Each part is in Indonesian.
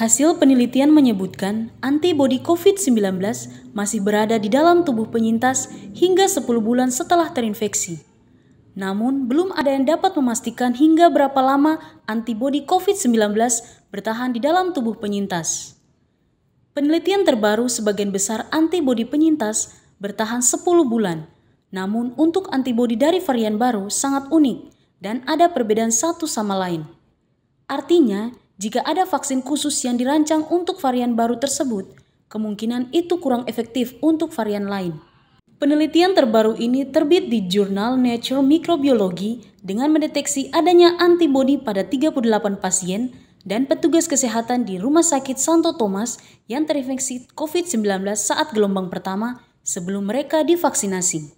Hasil penelitian menyebutkan antibodi COVID-19 masih berada di dalam tubuh penyintas hingga 10 bulan setelah terinfeksi. Namun, belum ada yang dapat memastikan hingga berapa lama antibodi COVID-19 bertahan di dalam tubuh penyintas. Penelitian terbaru sebagian besar antibodi penyintas bertahan 10 bulan. Namun, untuk antibodi dari varian baru sangat unik dan ada perbedaan satu sama lain. Artinya, jika ada vaksin khusus yang dirancang untuk varian baru tersebut, kemungkinan itu kurang efektif untuk varian lain. Penelitian terbaru ini terbit di jurnal Nature Microbiology dengan mendeteksi adanya antibodi pada 38 pasien dan petugas kesehatan di Rumah Sakit Santo Thomas yang terinfeksi COVID-19 saat gelombang pertama sebelum mereka divaksinasi.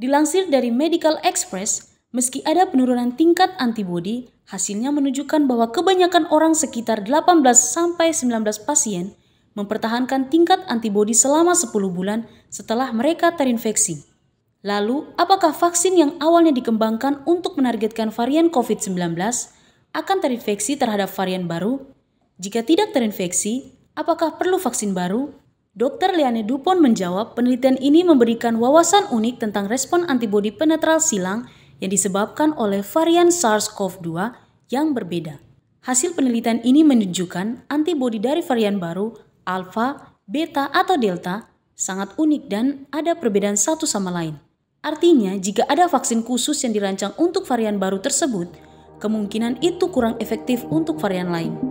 Dilansir dari Medical Express, Meski ada penurunan tingkat antibodi, hasilnya menunjukkan bahwa kebanyakan orang sekitar 18-19 pasien mempertahankan tingkat antibodi selama 10 bulan setelah mereka terinfeksi. Lalu, apakah vaksin yang awalnya dikembangkan untuk menargetkan varian COVID-19 akan terinfeksi terhadap varian baru? Jika tidak terinfeksi, apakah perlu vaksin baru? Dr. Liane Dupont menjawab penelitian ini memberikan wawasan unik tentang respon antibodi penetral silang yang disebabkan oleh varian SARS-CoV-2 yang berbeda. Hasil penelitian ini menunjukkan antibodi dari varian baru alfa, beta, atau delta sangat unik dan ada perbedaan satu sama lain. Artinya, jika ada vaksin khusus yang dirancang untuk varian baru tersebut, kemungkinan itu kurang efektif untuk varian lain.